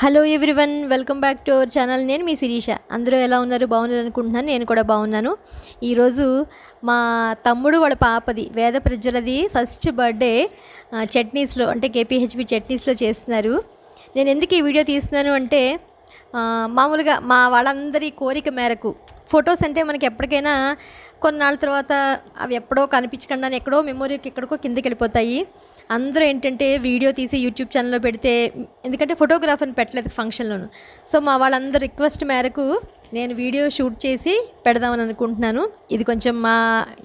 hello everyone welcome back to our channel నేను మీ శిరీష అందరూ ఎలా ఉన్నారు బాగున్నారు అనుకుంటున్నాను నేను కూడా బాగున్నాను ఈరోజు మా తమ్ముడు వాళ్ళ పాపది వేద ప్రజ్వలది ఫస్ట్ బర్త్డే చట్నీస్లో అంటే కేపీహెచ్పి చట్నీస్లో చేస్తున్నారు నేను ఎందుకు ఈ వీడియో తీస్తున్నాను అంటే మామూలుగా మా వాళ్ళందరి కోరిక మేరకు ఫొటోస్ అంటే మనకి ఎప్పటికైనా కొన్నాళ్ళ తర్వాత అవి ఎప్పుడో కనిపించకుండా ఎక్కడో మెమోరీకి ఎక్కడికో కిందకి వెళ్ళిపోతాయి అందరూ ఏంటంటే వీడియో తీసి యూట్యూబ్ ఛానల్లో పెడితే ఎందుకంటే ఫోటోగ్రాఫర్ని పెట్టలేదు ఫంక్షన్లోను సో మా వాళ్ళందరి రిక్వెస్ట్ మేరకు నేను వీడియో షూట్ చేసి పెడదామని అనుకుంటున్నాను ఇది కొంచెం మా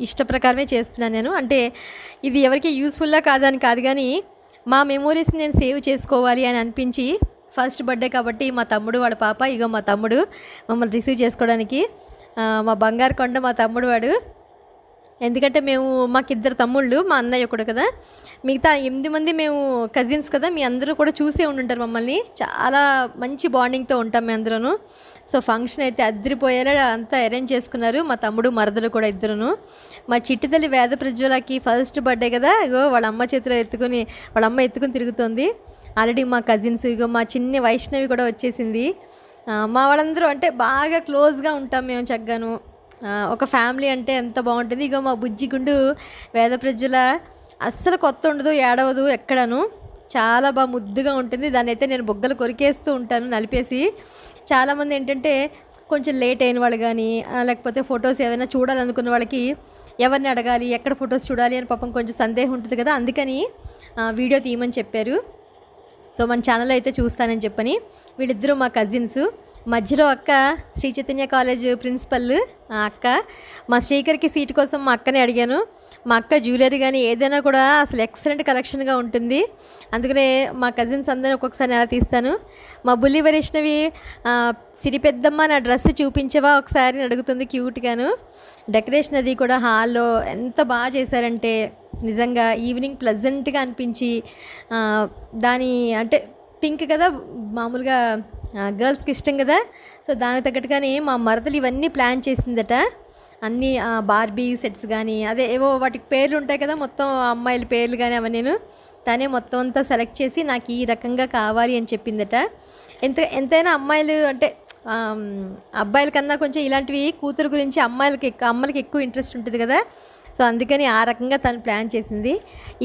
ఇష్ట ప్రకారమే చేస్తున్నాను నేను అంటే ఇది ఎవరికి యూస్ఫుల్లా కాదని కాదు కానీ మా మెమోరీస్ని నేను సేవ్ చేసుకోవాలి అని అనిపించి ఫస్ట్ బర్త్డే కాబట్టి మా తమ్ముడు వాళ్ళ పాప ఇగో మా తమ్ముడు మమ్మల్ని రిసీవ్ చేసుకోవడానికి మా బంగారు కొండ మా తమ్ముడు వాడు ఎందుకంటే మేము మాకిద్దరు తమ్ముళ్ళు మా అన్నయ్య ఒకడు కదా మిగతా ఎనిమిది మంది మేము కజిన్స్ కదా మీ అందరూ కూడా చూసే ఉండుంటారు మమ్మల్ని చాలా మంచి బాండింగ్తో ఉంటాం మేము అందరూ సో ఫంక్షన్ అయితే అద్దరిపోయేలా అంతా అరేంజ్ చేసుకున్నారు మా తమ్ముడు మరదలు కూడా ఇద్దరును మా చిట్టి వేద ప్రజ్వలకి ఫస్ట్ బర్త్డే కదా ఇగో వాళ్ళ అమ్మ చేతిలో ఎత్తుకుని వాళ్ళ అమ్మ ఎత్తుకుని తిరుగుతుంది ఆల్రెడీ మా కజిన్స్ ఇగో మా చిన్ని వైష్ణవి కూడా వచ్చేసింది మా వాళ్ళందరూ అంటే బాగా క్లోజ్గా ఉంటాం మేము చక్కగాను ఒక ఫ్యామిలీ అంటే ఎంత బాగుంటుంది ఇక మా బుజ్జిగుండు వేద ప్రజల అస్సలు కొత్త ఉండదు ఏడవదు ఎక్కడను చాలా బాగా ముద్దుగా ఉంటుంది దాన్ని అయితే నేను బొగ్గలు కొరికేస్తూ ఉంటాను నలిపేసి చాలామంది ఏంటంటే కొంచెం లేట్ అయిన వాళ్ళు కానీ లేకపోతే ఫొటోస్ ఏమైనా చూడాలనుకున్న వాళ్ళకి ఎవరిని అడగాలి ఎక్కడ ఫొటోస్ చూడాలి అని పాపం కొంచెం సందేహం ఉంటుంది కదా అందుకని వీడియో తీయమని చెప్పారు సో మన ఛానల్ అయితే చూస్తానని చెప్పని వీళ్ళిద్దరూ మా కజిన్స్ మధ్యలో అక్క శ్రీ చైతన్య కాలేజ్ ప్రిన్సిపల్ ఆ అక్క మా స్టీకర్కి సీట్ కోసం మా అక్కని అడిగాను మా అక్క జ్యువెలరీ కానీ ఏదైనా కూడా అసలు ఎక్సలెంట్ కలెక్షన్గా ఉంటుంది అందుకనే మా కజిన్స్ అందరిని ఒక్కొక్కసారి అలా తీస్తాను మా బుల్లి వరిష్ణవి సిరి పెద్దమ్మ నా డ్రెస్ చూపించవా ఒకసారి అడుగుతుంది క్యూట్గాను డెకరేషన్ అది కూడా హాల్లో ఎంత బాగా చేశారంటే నిజంగా ఈవినింగ్ ప్లెజెంట్గా అనిపించి దాని అంటే పింక్ కదా మామూలుగా గర్ల్స్కి ఇష్టం కదా సో దానికి తగ్గట్టుగానే మా మరదలు ఇవన్నీ ప్లాన్ చేసిందట అన్నీ బార్బీ సెట్స్ కానీ అదే ఏవో వాటికి పేర్లు ఉంటాయి కదా మొత్తం అమ్మాయిల పేర్లు కానీ అవన్నీ నేను తనే మొత్తం అంతా సెలెక్ట్ చేసి నాకు ఈ రకంగా కావాలి అని చెప్పిందట ఎంత ఎంతైనా అమ్మాయిలు అంటే అబ్బాయిల కన్నా కొంచెం ఇలాంటివి కూతురు గురించి అమ్మాయిలకి అమ్మాయిలకి ఎక్కువ ఇంట్రెస్ట్ ఉంటుంది కదా సో అందుకని ఆ రకంగా తను ప్లాన్ చేసింది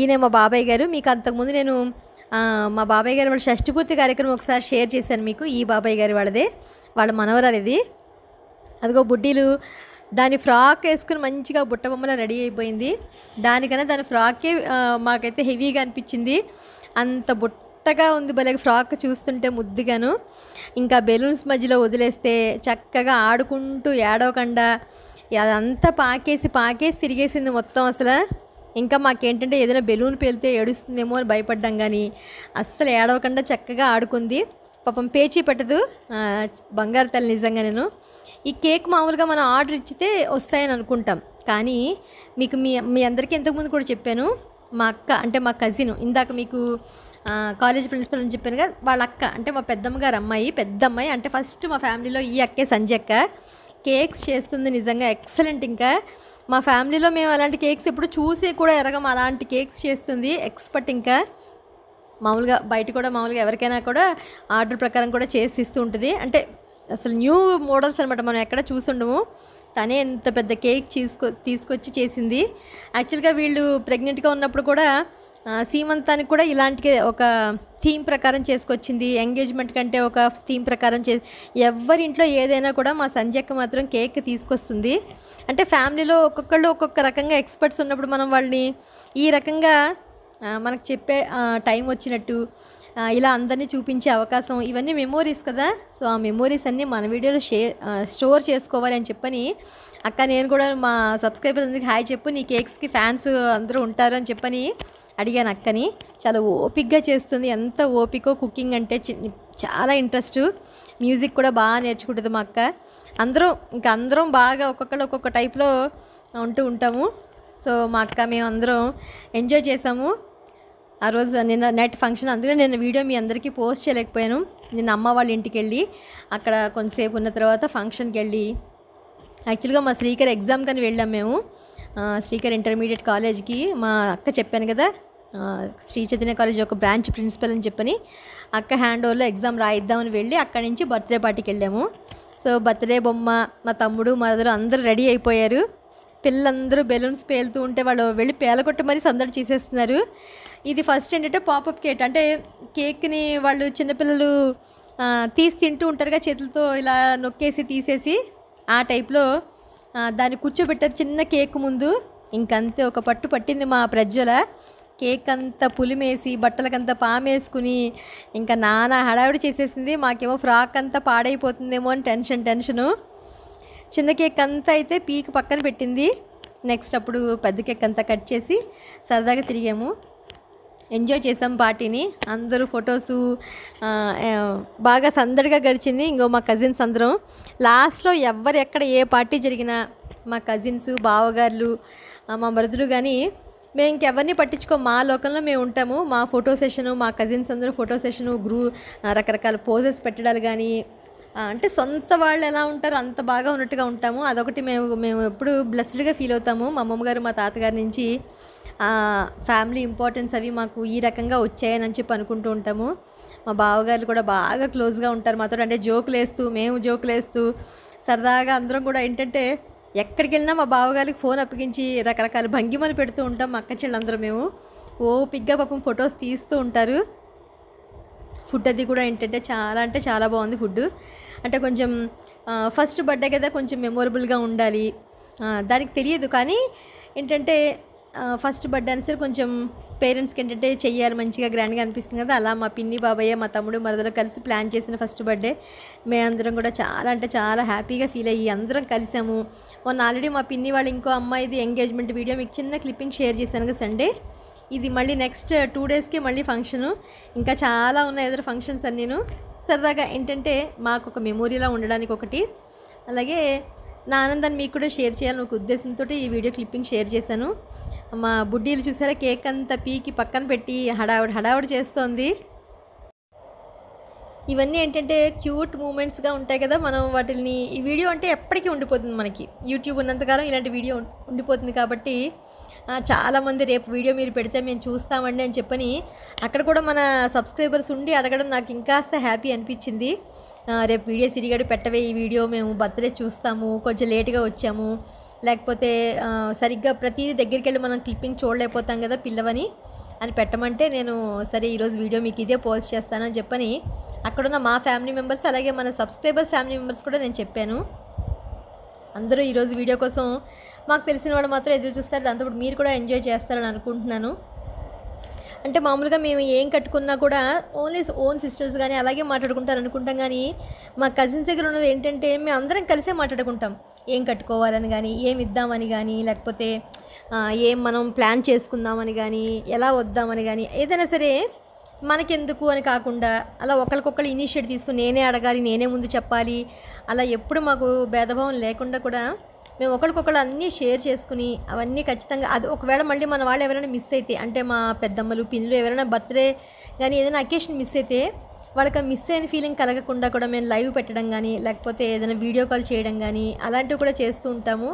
ఈయన మా బాబాయ్ గారు మీకు అంతకుముందు నేను మా బాబాయ్ గారు వాళ్ళ షష్టిపూర్తి కార్యక్రమం ఒకసారి షేర్ చేశాను మీకు ఈ బాబాయ్ గారి వాళ్ళదే వాళ్ళ మనవరాలు ఇది అదిగో బుడ్డీలు దాని ఫ్రాక్ వేసుకుని మంచిగా బుట్ట బొమ్మలా రెడీ అయిపోయింది దానికన్నా దాని ఫ్రాకే మాకైతే హెవీగా అనిపించింది అంత బుట్టగా ఉంది భలే ఫ్రాక్ చూస్తుంటే ముద్దుగాను ఇంకా బెలూన్స్ మధ్యలో వదిలేస్తే చక్కగా ఆడుకుంటూ ఏడవకుండా అదంతా పాకేసి పాకేసి తిరిగేసింది మొత్తం అసలు ఇంకా మాకేంటంటే ఏదైనా బెలూన్ పేలితే ఏడుస్తుందేమో అని భయపడ్డాం కానీ అస్సలు ఏడవకుండా చక్కగా ఆడుకుంది పాపం పేచీ పెట్టదు బంగారు తల్లి నిజంగా నేను ఈ కేక్ మామూలుగా మనం ఆర్డర్ ఇచ్చితే వస్తాయని అనుకుంటాం కానీ మీకు మీ మీ అందరికీ ఇంతకుముందు కూడా చెప్పాను మా అక్క అంటే మా కజిన్ ఇందాక మీకు కాలేజ్ ప్రిన్సిపల్ అని చెప్పాను కదా వాళ్ళ అక్క అంటే మా పెద్దమ్మ గారు అమ్మాయి పెద్దమ్మాయి అంటే ఫస్ట్ మా ఫ్యామిలీలో ఈ అక్కే సంజయ్ అక్క కేక్స్ చేస్తుంది నిజంగా ఎక్సలెంట్ ఇంకా మా ఫ్యామిలీలో మేము అలాంటి కేక్స్ ఎప్పుడు చూసి కూడా ఎరగం అలాంటి కేక్స్ చేస్తుంది ఎక్స్పర్ట్ ఇంకా మామూలుగా బయట కూడా మామూలుగా ఎవరికైనా కూడా ఆర్డర్ ప్రకారం కూడా చేసి ఇస్తూ ఉంటుంది అంటే అసలు న్యూ మోడల్స్ అనమాట మనం ఎక్కడ చూసుండము తనే ఎంత పెద్ద కేక్ తీసుకొ తీసుకొచ్చి చేసింది యాక్చువల్గా వీళ్ళు ప్రెగ్నెంట్గా ఉన్నప్పుడు కూడా సీమంతానికి కూడా ఇలాంటి ఒక థీమ్ ప్రకారం చేసుకొచ్చింది ఎంగేజ్మెంట్ కంటే ఒక థీమ్ ప్రకారం చే ఎవరింట్లో ఏదైనా కూడా మా సంజయ్కి మాత్రం కేక్ తీసుకొస్తుంది అంటే ఫ్యామిలీలో ఒక్కొక్కళ్ళు ఒక్కొక్క రకంగా ఎక్స్పర్ట్స్ ఉన్నప్పుడు మనం వాళ్ళని ఈ రకంగా మనకు చెప్పే టైం వచ్చినట్టు ఇలా అందరినీ చూపించే అవకాశం ఇవన్నీ మెమోరీస్ కదా సో ఆ మెమోరీస్ అన్నీ మన వీడియోలో షేర్ స్టోర్ చేసుకోవాలి అని చెప్పని అక్క నేను కూడా మా సబ్స్క్రైబర్స్ అందరికి హాయ్ చెప్పు నీ కేక్స్కి ఫ్యాన్స్ అందరూ ఉంటారు అని చెప్పని అడిగాను అక్కని చాలా ఓపిక్గా చేస్తుంది ఎంత ఓపికో కుకింగ్ అంటే చాలా ఇంట్రెస్ట్ మ్యూజిక్ కూడా బాగా నేర్చుకుంటుంది మా అక్క అందరం ఇంకా అందరం బాగా ఒక్కొక్కరు ఒక్కొక్క టైప్లో ఉంటూ ఉంటాము సో మా అక్క మేము అందరం ఎంజాయ్ చేసాము ఆ రోజు నిన్న నైట్ ఫంక్షన్ అందుకే నేను వీడియో మీ అందరికీ పోస్ట్ చేయలేకపోయాను నిన్న అమ్మ వాళ్ళ ఇంటికి వెళ్ళి అక్కడ కొంతసేపు ఉన్న తర్వాత ఫంక్షన్కి వెళ్ళి యాక్చువల్గా మా శ్రీకర్ ఎగ్జామ్ కానీ వెళ్ళాం మేము శ్రీకర్ ఇంటర్మీడియట్ కాలేజ్కి మా అక్క చెప్పాను కదా శ్రీ చైతన్య కాలేజ్ ఒక బ్రాంచ్ ప్రిన్సిపల్ అని చెప్పని అక్క హ్యాండ్ ఓవర్లో ఎగ్జామ్ రాయిద్దామని వెళ్ళి అక్కడి నుంచి బర్త్డే పార్టీకి వెళ్ళాము సో బర్త్డే బొమ్మ మా తమ్ముడు మా అందరూ రెడీ అయిపోయారు పిల్లలందరూ బెలూన్స్ పేలుతూ ఉంటే వాళ్ళు వెళ్ళి పేలకొట్టి మరీ సందడి చేసేస్తున్నారు ఇది ఫస్ట్ ఏంటంటే పాపప్ కేక్ అంటే కేక్ని వాళ్ళు చిన్నపిల్లలు తీసి తింటూ ఉంటారుగా చేతులతో ఇలా నొక్కేసి తీసేసి ఆ టైప్లో దాన్ని కూర్చోబెట్టారు చిన్న కేక్ ముందు ఇంకంతే ఒక పట్టు పట్టింది మా ప్రజల కేక్ అంతా పులిమేసి బట్టలకంతా పామేసుకుని ఇంకా నానా హడావిడి చేసేసింది మాకేమో ఫ్రాక్ అంతా పాడైపోతుందేమో అని టెన్షన్ టెన్షను చిన్న కేక్ అంతా అయితే పీక్ పక్కన పెట్టింది నెక్స్ట్ అప్పుడు పెద్ద కేక్ అంతా కట్ చేసి సరదాగా తిరిగాము ఎంజాయ్ చేసాం పార్టీని అందరూ ఫొటోసు బాగా సందడిగా గడిచింది ఇంకో మా కజిన్స్ అందరం లాస్ట్లో ఎవరు ఎక్కడ ఏ పార్టీ జరిగినా మా కజిన్స్ బావగారులు మా మరుదులు కానీ మేము ఇంకెవరిని పట్టించుకో మా లోకంలో మేము ఉంటాము మా ఫోటో సెషను మా కజిన్స్ అందరూ ఫోటో సెషను గ్రూ రకరకాల పోజెస్ పెట్టడాలు కానీ అంటే సొంత వాళ్ళు ఎలా ఉంటారో అంత బాగా ఉన్నట్టుగా ఉంటాము అదొకటి మేము మేము ఎప్పుడు బ్లెస్డ్గా ఫీల్ అవుతాము మా అమ్మమ్మగారు మా తాతగారి నుంచి ఫ్యామిలీ ఇంపార్టెన్స్ అవి మాకు ఈ రకంగా వచ్చాయని చెప్పి అనుకుంటూ ఉంటాము మా బావగారు కూడా బాగా క్లోజ్గా ఉంటారు మాతో అంటే జోకులు వేస్తూ మేము జోకులు వేస్తూ సరదాగా అందరం కూడా ఏంటంటే ఎక్కడికి వెళ్ళినా మా బావగారికి ఫోన్ అప్పగించి రకరకాల భంగిమలు పెడుతూ ఉంటాం మా అక్క చెల్లందరూ మేము పిగ్గా పాపం ఫొటోస్ తీస్తూ ఉంటారు ఫుడ్ అది కూడా ఏంటంటే చాలా అంటే చాలా బాగుంది ఫుడ్ అంటే కొంచెం ఫస్ట్ బర్త్డే కదా కొంచెం మెమొరబుల్గా ఉండాలి దానికి తెలియదు కానీ ఏంటంటే ఫస్ట్ బర్త్డే అనేసరి కొంచెం పేరెంట్స్కి ఏంటంటే చెయ్యాలి మంచిగా గ్రాండ్గా అనిపిస్తుంది కదా అలా మా పిన్ని బాబయ్య మా తమ్ముడు మరదలో కలిసి ప్లాన్ చేసిన ఫస్ట్ బర్త్డే మేమందరం కూడా చాలా అంటే చాలా హ్యాపీగా ఫీల్ అయ్యి అందరం కలిసాము మొన్న ఆల్రెడీ మా పిన్ని వాళ్ళు ఇంకో అమ్మాయిది ఎంగేజ్మెంట్ వీడియో మీకు చిన్న క్లిప్పింగ్ షేర్ చేశాను కదా సండే ఇది మళ్ళీ నెక్స్ట్ టూ డేస్కి మళ్ళీ ఫంక్షను ఇంకా చాలా ఉన్నాయి ఎదురు ఫంక్షన్స్ అని నేను సరదాగా ఏంటంటే మాకు ఒక మెమోరీలా ఉండడానికి ఒకటి అలాగే నా ఆనందాన్ని మీకు కూడా షేర్ చేయాలని ఒక ఉద్దేశంతో ఈ వీడియో క్లిప్పింగ్ షేర్ చేశాను మా బుడ్డీలు చూసారా కేక్ అంతా పీకి పక్కన పెట్టి హడావుడి హడావుడి చేస్తోంది ఇవన్నీ ఏంటంటే క్యూట్ మూమెంట్స్గా ఉంటాయి కదా మనం వాటిని ఈ వీడియో అంటే ఎప్పటికీ ఉండిపోతుంది మనకి యూట్యూబ్ ఉన్నంతకాలం ఇలాంటి వీడియో ఉండిపోతుంది కాబట్టి చాలామంది రేపు వీడియో మీరు పెడితే మేము చూస్తామండి అని చెప్పని అక్కడ కూడా మన సబ్స్క్రైబర్స్ ఉండి అడగడం నాకు ఇంకాస్త హ్యాపీ అనిపించింది రేపు వీడియో సిరిగడి పెట్టవే ఈ వీడియో మేము బర్త్డే చూస్తాము కొంచెం లేట్గా వచ్చాము లేకపోతే సరిగ్గా ప్రతిదీ దగ్గరికి వెళ్ళి మనం క్లిప్పింగ్ చూడలేకపోతాం కదా పిల్లవని అని పెట్టమంటే నేను సరే ఈరోజు వీడియో మీకు ఇదే పోస్ట్ చేస్తాను అని చెప్పని అక్కడున్న మా ఫ్యామిలీ మెంబర్స్ అలాగే మన సబ్స్క్రైబర్స్ ఫ్యామిలీ మెంబర్స్ కూడా నేను చెప్పాను అందరూ ఈరోజు వీడియో కోసం మాకు తెలిసిన వాళ్ళు మాత్రం ఎదురు చూస్తారు దాంతో మీరు కూడా ఎంజాయ్ చేస్తారని అనుకుంటున్నాను అంటే మామూలుగా మేము ఏం కట్టుకున్నా కూడా ఓన్లీ ఓన్ సిస్టర్స్ కానీ అలాగే మాట్లాడుకుంటారు అనుకుంటాం కానీ మా కజిన్స్ దగ్గర ఉన్నది ఏంటంటే మేము అందరం కలిసే మాట్లాడుకుంటాం ఏం కట్టుకోవాలని కానీ ఏం ఇద్దామని కానీ లేకపోతే ఏం మనం ప్లాన్ చేసుకుందామని కానీ ఎలా వద్దామని కానీ ఏదైనా సరే మనకెందుకు అని కాకుండా అలా ఒకరికొకరు ఇనిషియేట్ తీసుకుని నేనే అడగాలి నేనే ముందు చెప్పాలి అలా ఎప్పుడు మాకు భేదభావం లేకుండా కూడా మేము ఒకరికొకరు అన్నీ షేర్ చేసుకుని అవన్నీ ఖచ్చితంగా అది ఒకవేళ మళ్ళీ మన వాళ్ళు ఎవరైనా మిస్ అయితే అంటే మా పెద్దమ్మలు పిన్నులు ఎవరైనా బర్త్డే కానీ ఏదైనా అకేషన్ మిస్ అయితే వాళ్ళకి మిస్ అయిన ఫీలింగ్ కలగకుండా కూడా మేము లైవ్ పెట్టడం కానీ లేకపోతే ఏదైనా వీడియో కాల్ చేయడం కానీ అలాంటివి కూడా చేస్తూ ఉంటాము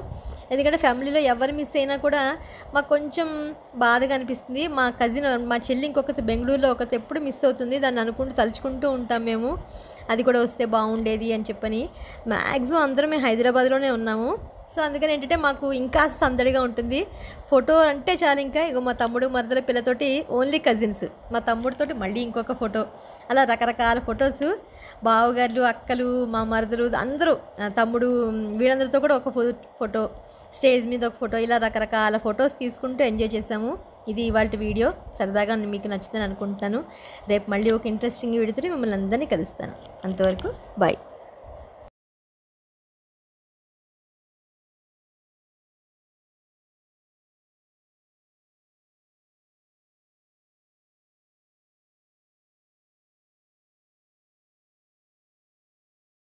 ఎందుకంటే ఫ్యామిలీలో ఎవరు మిస్ అయినా కూడా మాకు కొంచెం బాధగా అనిపిస్తుంది మా కజిన్ మా చెల్లి ఇంకొకటి బెంగళూరులో ఒకటి ఎప్పుడు మిస్ అవుతుంది దాన్ని అనుకుంటూ తలుచుకుంటూ ఉంటాం మేము అది కూడా వస్తే బాగుండేది అని చెప్పని మ్యాక్సిమం అందరూ మేము హైదరాబాద్లోనే ఉన్నాము సో అందుకని ఏంటంటే మాకు ఇంకా సందడిగా ఉంటుంది ఫోటో అంటే చాలా ఇంకా ఇక మా తమ్ముడు మరదల పిల్లతోటి ఓన్లీ కజిన్స్ మా తమ్ముడితోటి మళ్ళీ ఇంకొక ఫోటో అలా రకరకాల ఫొటోస్ బావగారులు అక్కలు మా మరదలు అందరూ తమ్ముడు వీళ్ళందరితో కూడా ఒక ఫోటో స్టేజ్ మీద ఒక ఫోటో ఇలా రకరకాల ఫొటోస్ తీసుకుంటూ ఎంజాయ్ చేసాము ఇది ఇవాళ వీడియో సరదాగా మీకు నచ్చుతుందని అనుకుంటాను రేపు మళ్ళీ ఒక ఇంట్రెస్టింగ్ వీడియోతో మిమ్మల్ని అందరినీ కలుస్తాను అంతవరకు బాయ్